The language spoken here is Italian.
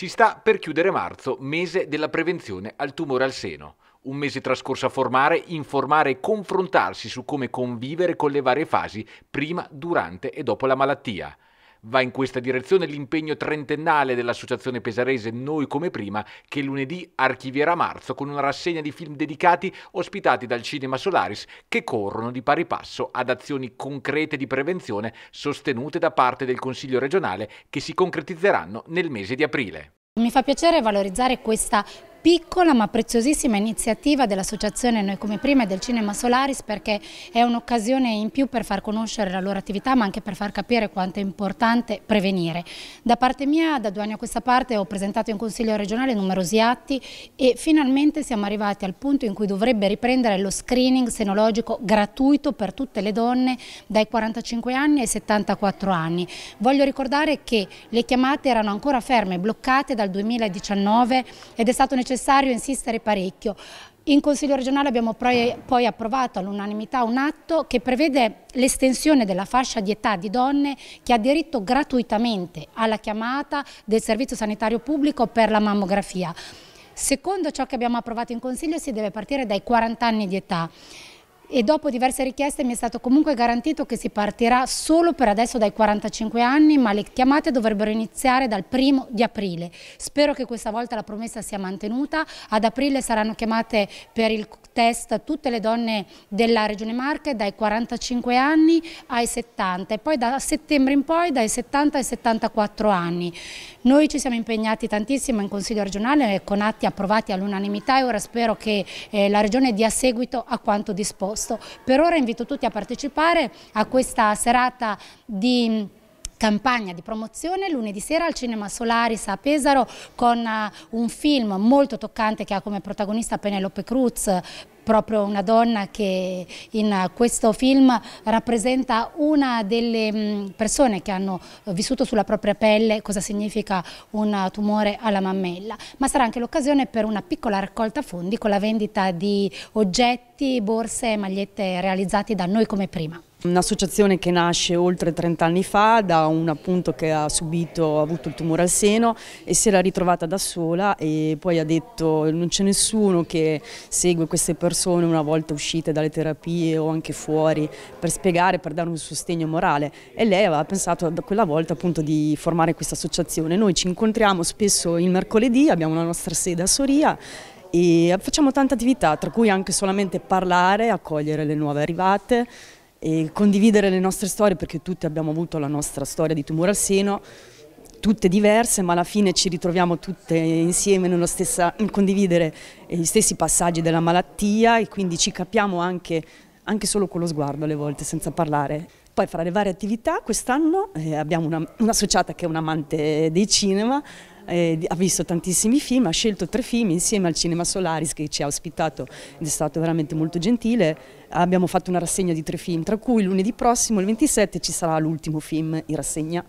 Si sta per chiudere marzo, mese della prevenzione al tumore al seno. Un mese trascorso a formare, informare e confrontarsi su come convivere con le varie fasi prima, durante e dopo la malattia. Va in questa direzione l'impegno trentennale dell'associazione pesarese Noi come prima, che lunedì archivierà marzo con una rassegna di film dedicati ospitati dal Cinema Solaris che corrono di pari passo ad azioni concrete di prevenzione sostenute da parte del Consiglio regionale che si concretizzeranno nel mese di aprile. Mi fa piacere valorizzare questa piccola ma preziosissima iniziativa dell'associazione Noi Come Prima e del Cinema Solaris perché è un'occasione in più per far conoscere la loro attività ma anche per far capire quanto è importante prevenire. Da parte mia, da due anni a questa parte, ho presentato in Consiglio regionale numerosi atti e finalmente siamo arrivati al punto in cui dovrebbe riprendere lo screening senologico gratuito per tutte le donne dai 45 anni ai 74 anni. Voglio ricordare che le chiamate erano ancora ferme, bloccate dal 2019 ed è stato necessario necessario insistere parecchio. In Consiglio regionale abbiamo poi approvato all'unanimità un atto che prevede l'estensione della fascia di età di donne che ha diritto gratuitamente alla chiamata del servizio sanitario pubblico per la mammografia. Secondo ciò che abbiamo approvato in Consiglio si deve partire dai 40 anni di età e dopo diverse richieste mi è stato comunque garantito che si partirà solo per adesso dai 45 anni, ma le chiamate dovrebbero iniziare dal primo di aprile. Spero che questa volta la promessa sia mantenuta. Ad aprile saranno chiamate per il test tutte le donne della Regione Marche dai 45 anni ai 70 e poi da settembre in poi dai 70 ai 74 anni. Noi ci siamo impegnati tantissimo in Consiglio regionale con atti approvati all'unanimità e ora spero che eh, la Regione dia seguito a quanto disposto questo. Per ora invito tutti a partecipare a questa serata di campagna di promozione lunedì sera al Cinema Solaris a Pesaro con eh, un film molto toccante che ha come protagonista Penelope Cruz proprio una donna che in questo film rappresenta una delle mm, persone che hanno vissuto sulla propria pelle cosa significa un tumore alla mammella, ma sarà anche l'occasione per una piccola raccolta fondi con la vendita di oggetti, borse e magliette realizzati da noi come prima. Un'associazione che nasce oltre 30 anni fa da un appunto che ha subito, ha avuto il tumore al seno e si era ritrovata da sola e poi ha detto non c'è nessuno che segue queste persone persone una volta uscite dalle terapie o anche fuori per spiegare, per dare un sostegno morale e lei aveva pensato da quella volta appunto di formare questa associazione. Noi ci incontriamo spesso il mercoledì, abbiamo la nostra sede a Soria e facciamo tante attività, tra cui anche solamente parlare, accogliere le nuove arrivate e condividere le nostre storie perché tutti abbiamo avuto la nostra storia di tumore al seno tutte diverse, ma alla fine ci ritroviamo tutte insieme nello stessa, condividere gli stessi passaggi della malattia e quindi ci capiamo anche, anche solo con lo sguardo alle volte, senza parlare. Poi fra le varie attività quest'anno eh, abbiamo un'associata una che è un amante dei cinema, eh, ha visto tantissimi film, ha scelto tre film insieme al Cinema Solaris che ci ha ospitato ed è stato veramente molto gentile. Abbiamo fatto una rassegna di tre film, tra cui lunedì prossimo, il 27, ci sarà l'ultimo film in rassegna.